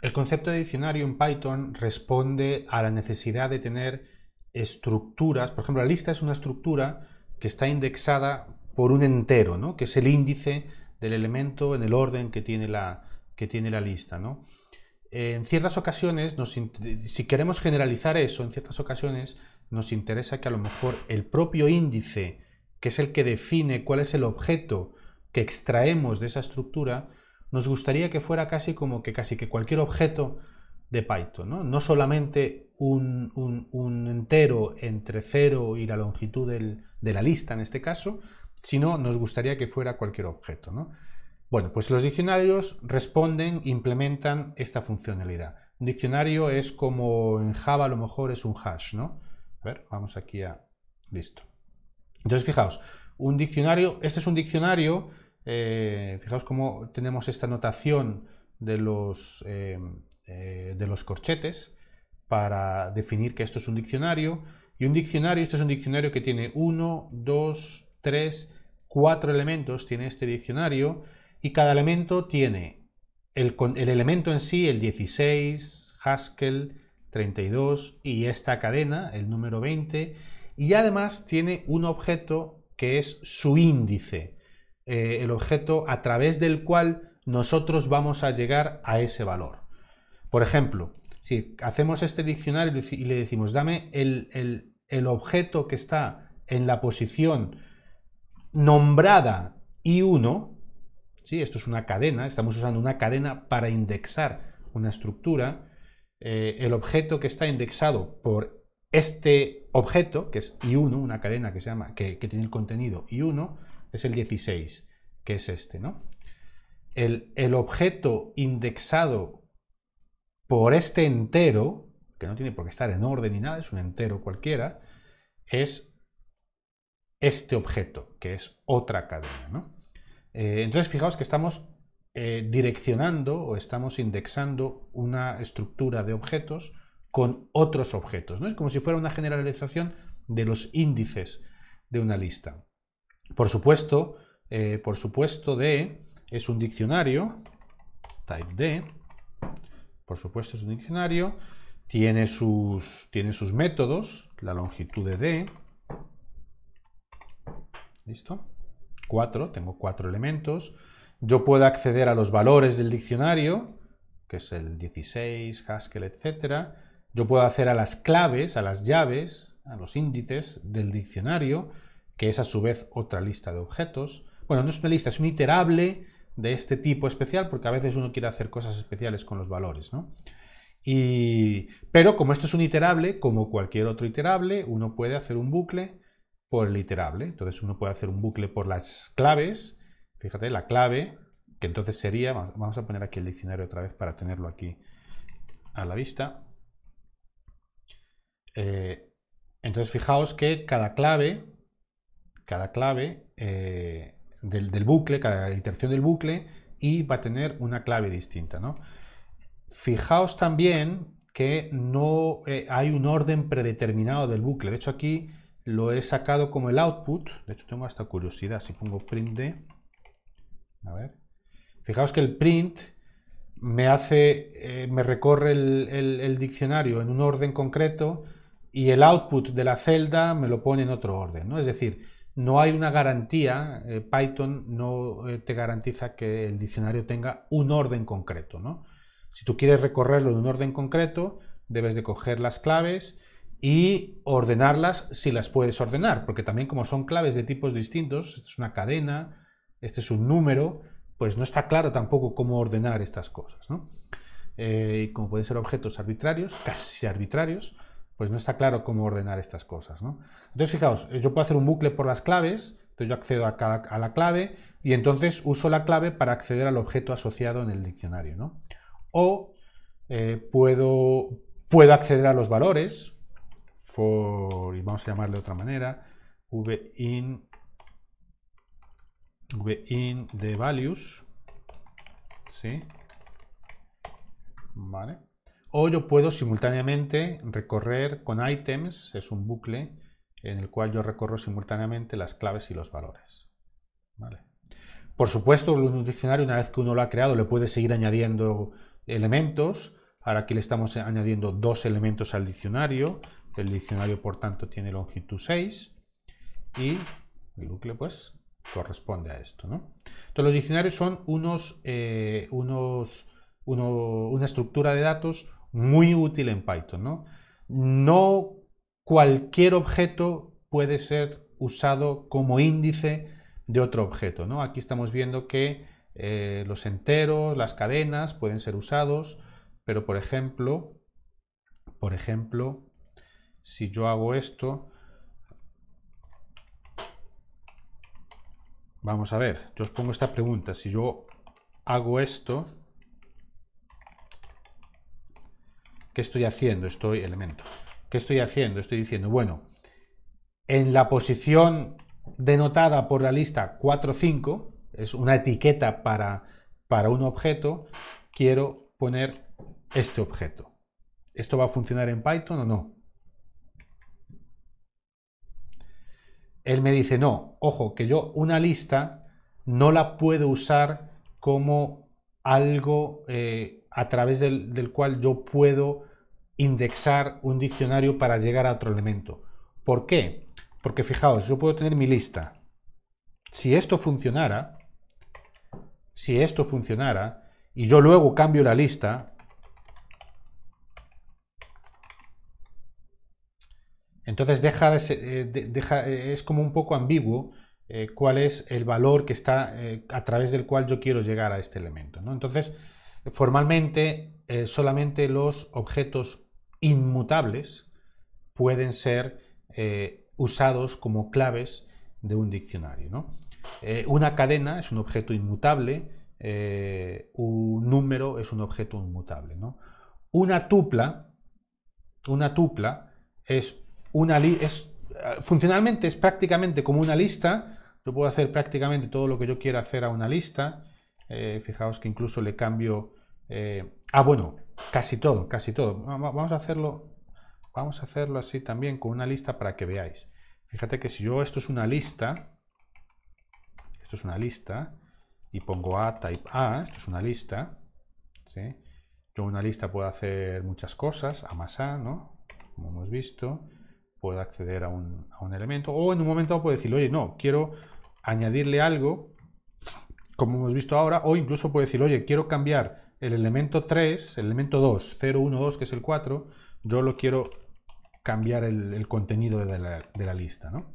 El concepto de diccionario en Python responde a la necesidad de tener estructuras. Por ejemplo, la lista es una estructura que está indexada por un entero, ¿no? que es el índice del elemento en el orden que tiene la, que tiene la lista. En ciertas ocasiones, si queremos generalizar eso, en ciertas ocasiones nos interesa que a lo mejor el propio índice, que es el que define cuál es el objeto que extraemos de esa estructura, nos gustaría que fuera casi como que casi que cualquier objeto de Python, no, no solamente un, entero entre 0 y la longitud de la lista en este caso, sino nos gustaría que fuera cualquier objeto. ¿no? Bueno, pues los diccionarios responden, implementan esta funcionalidad. Un diccionario es como en Java a lo mejor es un hash, ¿no? A ver, vamos aquí a... Listo. Entonces, fijaos, un diccionario, este es un diccionario eh, fijaos cómo tenemos esta notación de los, eh, eh, de los corchetes para definir que esto es un diccionario. Y un diccionario, esto es un diccionario que tiene 1, 2, 3, 4 elementos, tiene este diccionario, y cada elemento tiene el, el elemento en sí, el 16, Haskell, 32, y esta cadena, el número 20, y además tiene un objeto que es su índice. Eh, el objeto a través del cual nosotros vamos a llegar a ese valor. Por ejemplo, si hacemos este diccionario y le decimos, dame el, objeto que está en la posición nombrada I1, ¿sí? esto es una cadena, estamos usando una cadena para indexar una estructura, eh, el objeto que está indexado por este objeto, que es I1, una cadena que, se llama, que, que tiene el contenido I1, es el 16, que es este, ¿no? El, objeto indexado por este entero, que no tiene por qué estar en orden ni nada, es un entero cualquiera, es este objeto, que es otra cadena, eh, entonces, fijaos que estamos eh, direccionando o estamos indexando una estructura de objetos con otros objetos. ¿no? Es como si fuera una generalización de los índices de una lista. Por supuesto, eh, por supuesto D es un diccionario, type D, por supuesto es un diccionario, tiene sus, tiene sus métodos, la longitud de d, ¿listo? 4, tengo cuatro elementos, yo puedo acceder a los valores del diccionario, que es el 16, Haskell, etc. Yo puedo hacer a las claves, a las llaves, a los índices del diccionario, que es a su vez otra lista de objetos. Bueno, no es una lista, es un iterable de este tipo especial, porque a veces uno quiere hacer cosas especiales con los valores, ¿no? Pero como esto es un iterable, como cualquier otro iterable, uno puede hacer un bucle por el iterable. Entonces uno puede hacer un bucle por las claves. Fíjate, la clave, que entonces sería, vamos a poner aquí el diccionario otra vez para tenerlo aquí a la vista. Eh, entonces fijaos que cada clave cada clave eh, del, bucle, cada iteración del bucle, y va a tener una clave distinta. Fijaos también que no eh, hay un orden predeterminado del bucle. De hecho, aquí lo he sacado como el output. De hecho, tengo hasta curiosidad. Si pongo print A ver. Fijaos que el print me hace, eh, me recorre el, el, diccionario en un orden concreto y el output de la celda me lo pone en otro orden, ¿no? Es decir, no hay una garantía, eh, Python no eh, te garantiza que el diccionario tenga un orden concreto. ¿no? Si tú quieres recorrerlo en un orden concreto, debes de coger las claves y ordenarlas si las puedes ordenar, porque también como son claves de tipos distintos, es una cadena, este es un número, pues no está claro tampoco cómo ordenar estas cosas. ¿no? Eh, como pueden ser objetos arbitrarios, casi arbitrarios, pues no está claro cómo ordenar estas cosas. ¿no? Entonces, fijaos, eh, yo puedo hacer un bucle por las claves, entonces yo accedo a, la clave y entonces uso la clave para acceder al objeto asociado en el diccionario. ¿no? O eh, puedo, puedo acceder a los valores, for, y vamos a llamarle de otra manera, v in de values, ¿sí? Vale. O yo puedo simultáneamente recorrer con items, es un bucle en el cual yo recorro simultáneamente las claves y los valores. ¿Vale? Por supuesto, un diccionario, una vez que uno lo ha creado, le puede seguir añadiendo elementos. Ahora aquí le estamos añadiendo dos elementos al diccionario. El diccionario, por tanto, tiene longitud 6 y el bucle, pues, corresponde a esto. ¿no? Entonces, los diccionarios son unos, eh, unos, uno, una estructura de datos muy útil en Python. No, no cualquier objeto puede ser usado como índice de otro objeto. ¿no? Aquí estamos viendo que eh, los enteros, las cadenas pueden ser usados, pero por ejemplo, por ejemplo, si yo hago esto, vamos a ver, yo os pongo esta pregunta, si yo hago esto, ¿Qué estoy haciendo? Estoy, elemento. ¿Qué estoy haciendo? Estoy diciendo, bueno, en la posición denotada por la lista 4, 5, es una etiqueta para, para un objeto, quiero poner este objeto. ¿Esto va a funcionar en Python o no? Él me dice, no, ojo, que yo una lista no la puedo usar como algo eh, a través del, cual yo puedo indexar un diccionario para llegar a otro elemento. ¿Por qué? Porque fijaos, yo puedo tener mi lista. Si esto funcionara, si esto funcionara, y yo luego cambio la lista, entonces eh, eh, es como un poco ambiguo eh, cuál es el valor que está a través del cual yo quiero llegar a este elemento. Entonces, formalmente, solamente los objetos inmutables pueden ser eh, usados como claves de un diccionario. Eh, una cadena es un objeto inmutable, eh, un número es un objeto inmutable. Una tupla, una tupla es una es, funcionalmente es prácticamente como una lista. Yo puedo hacer prácticamente todo lo que yo quiera hacer a una lista. fijaos que incluso le cambio eh, ah, bueno, casi todo, casi todo. Vamos a hacerlo, vamos a hacerlo así también con una lista para que veáis. Fíjate que si yo esto es una lista, esto es una lista y pongo a type a, esto es una lista, ¿sí? Yo una lista puedo hacer muchas cosas, a más a, ¿no? Como hemos visto, puedo acceder a un, a un elemento o en un momento puedo decir, oye, no, quiero añadirle algo, como hemos visto ahora, o incluso puedo decir, oye, quiero cambiar el elemento 3, el elemento 2, 0, 1, 2, que es el 4, yo lo quiero cambiar el, contenido de la, lista, ¿no?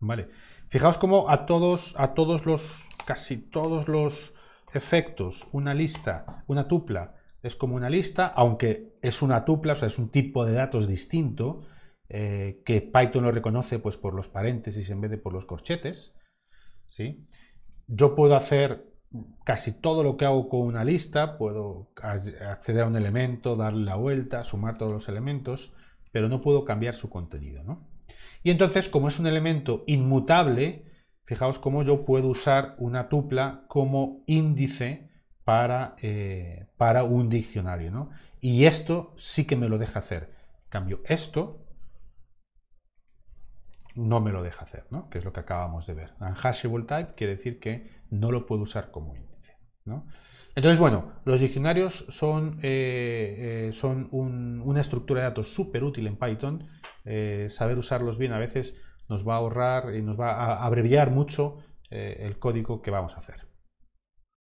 Vale. Fijaos cómo a todos, a todos los, casi todos los efectos, una lista, una tupla, es como una lista, aunque es una tupla, o sea, es un tipo de datos distinto, eh, que Python lo reconoce pues, por los paréntesis en vez de por los corchetes, ¿sí? Yo puedo hacer casi todo lo que hago con una lista, puedo acceder a un elemento, darle la vuelta, sumar todos los elementos, pero no puedo cambiar su contenido. ¿no? Y entonces, como es un elemento inmutable, fijaos cómo yo puedo usar una tupla como índice para, eh, un diccionario. ¿no? Y esto sí que me lo deja hacer. Cambio esto no me lo deja hacer, ¿no? que es lo que acabamos de ver. hashable type quiere decir que no lo puedo usar como índice. ¿no? Entonces, bueno, los diccionarios son, eh, eh, son una estructura de datos súper útil en Python. Eh, saber usarlos bien a veces nos va a ahorrar y nos va a abreviar mucho el código que vamos a hacer.